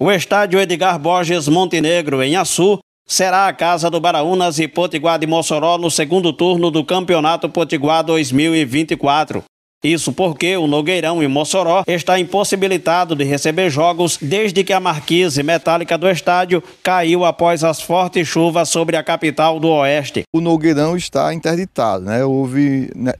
O estádio Edgar Borges Montenegro, em Açu, será a casa do Baraunas e Potiguar de Mossoró no segundo turno do Campeonato Potiguar 2024. Isso porque o Nogueirão e Mossoró está impossibilitado de receber jogos desde que a marquise metálica do estádio caiu após as fortes chuvas sobre a capital do Oeste. O Nogueirão está interditado, né? Houve né,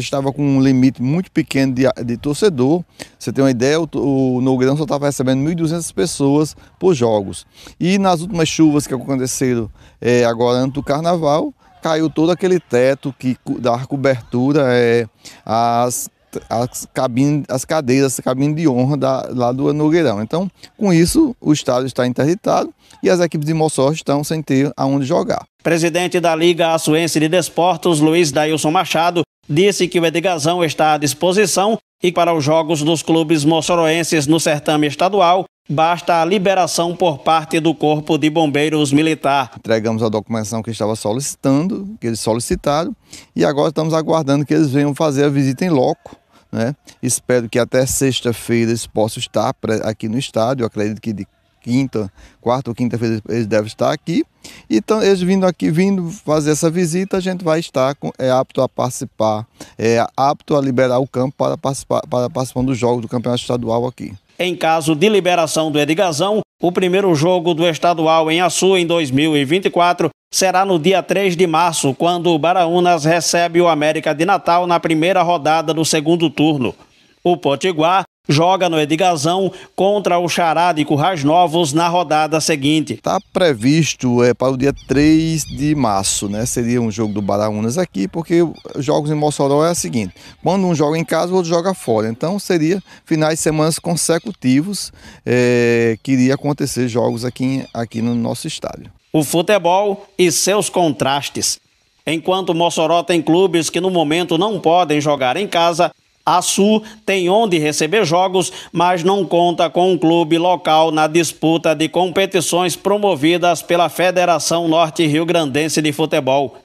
estava com um limite muito pequeno de, de torcedor. Você tem uma ideia, o, o Nogueirão só estava recebendo 1.200 pessoas por jogos. E nas últimas chuvas que aconteceram é, agora antes do Carnaval, caiu todo aquele teto que dá cobertura é, às as, cabines as cadeiras, a cabine de honra da, lá do Nogueirão. Então, com isso, o estádio está interditado e as equipes de Mossoró estão sem ter aonde jogar. Presidente da Liga Açuense de Desportos, Luiz Dailson Machado, disse que o Edgazão está à disposição e para os jogos dos clubes moçoroenses no certame estadual basta a liberação por parte do Corpo de Bombeiros Militar. Entregamos a documentação que estava solicitando, que eles solicitaram, e agora estamos aguardando que eles venham fazer a visita em loco. Né? Espero que até sexta-feira eles possam estar aqui no estádio. Eu acredito que de quinta, quarta ou quinta-feira eles devem estar aqui. Então, eles vindo aqui, vindo fazer essa visita, a gente vai estar com, é, apto a participar, é apto a liberar o campo para participar, para participar dos jogos do campeonato estadual aqui em caso de liberação do Edgazão, o primeiro jogo do estadual em Açu em 2024 será no dia 3 de março, quando o Baraunas recebe o América de Natal na primeira rodada do segundo turno. O Potiguar joga no Edigazão contra o Xará de Currais Novos na rodada seguinte. Está previsto é, para o dia 3 de março, né? Seria um jogo do Baraunas aqui, porque jogos em Mossoró é o seguinte: quando um joga em casa, o outro joga fora. Então seria finais de semana consecutivos é, que iria acontecer jogos aqui, aqui no nosso estádio. O futebol e seus contrastes. Enquanto Mossoró tem clubes que no momento não podem jogar em casa, a Su tem onde receber jogos, mas não conta com um clube local na disputa de competições promovidas pela Federação Norte Rio Grandense de Futebol.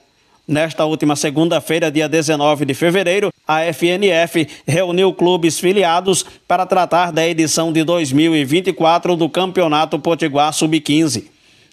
Nesta última segunda-feira, dia 19 de fevereiro, a FNF reuniu clubes filiados para tratar da edição de 2024 do Campeonato Potiguar Sub-15.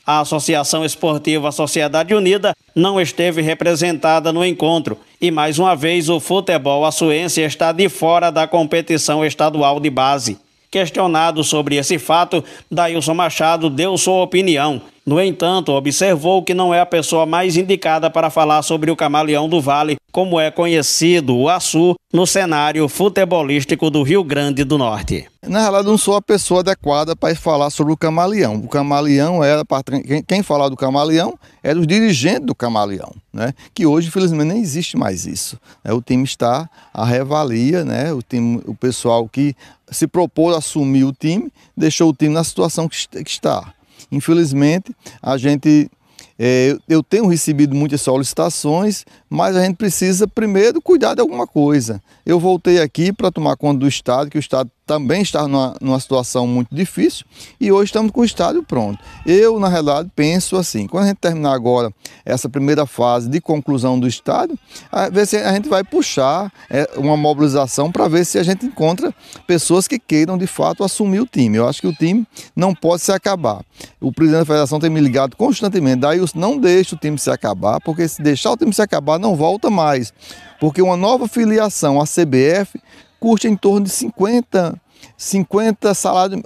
A Associação Esportiva Sociedade Unida não esteve representada no encontro e, mais uma vez, o futebol açuense está de fora da competição estadual de base. Questionado sobre esse fato, Dailson Machado deu sua opinião no entanto, observou que não é a pessoa mais indicada para falar sobre o camaleão do Vale, como é conhecido o Açu no cenário futebolístico do Rio Grande do Norte. Na realidade, não sou a pessoa adequada para falar sobre o camaleão. O camaleão era para quem falar do camaleão era os dirigentes do camaleão, né? Que hoje, infelizmente, nem existe mais isso. Né? O time está à revalia, né? O time, o pessoal que se propôs a assumir o time deixou o time na situação que está. Infelizmente, a gente é, eu tenho recebido muitas solicitações, mas a gente precisa primeiro cuidar de alguma coisa. Eu voltei aqui para tomar conta do Estado, que o Estado também está numa, numa, situação muito difícil e hoje estamos com o Estado pronto. Eu, na realidade, penso assim: quando a gente terminar agora essa primeira fase de conclusão do Estado, a, ver se a gente vai puxar é, uma mobilização para ver se a gente encontra pessoas que queiram de fato assumir o time. Eu acho que o time não pode se acabar. O presidente da federação tem me ligado constantemente, daí eu não deixo o time se acabar, porque se deixar o time se acabar, não volta mais, porque uma nova filiação à CBF custa em torno de 50 50 salário,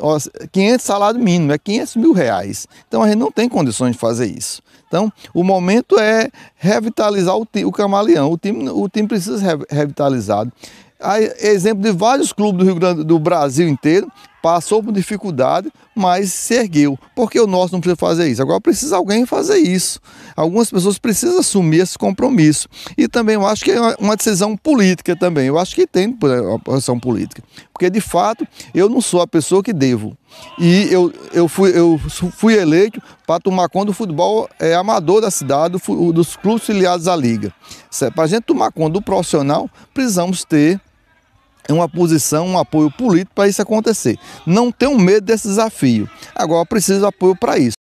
500 salário mínimo, é 500 mil reais. Então a gente não tem condições de fazer isso. Então o momento é revitalizar o, o camaleão. O time, o time precisa ser revitalizado. Há exemplo de vários clubes do Rio Grande do Brasil inteiro passou por dificuldade, mas se ergueu. Porque o nosso não precisa fazer isso. Agora precisa alguém fazer isso. Algumas pessoas precisam assumir esse compromisso. E também eu acho que é uma decisão política também. Eu acho que tem uma posição política. Porque de fato eu não sou a pessoa que devo. E eu, eu, fui, eu fui eleito para tomar conta do futebol é, amador da cidade, do, dos clubes filiados à liga. Para a gente tomar conta do profissional, precisamos ter é uma posição, um apoio político para isso acontecer. Não tenham medo desse desafio. Agora precisa de apoio para isso.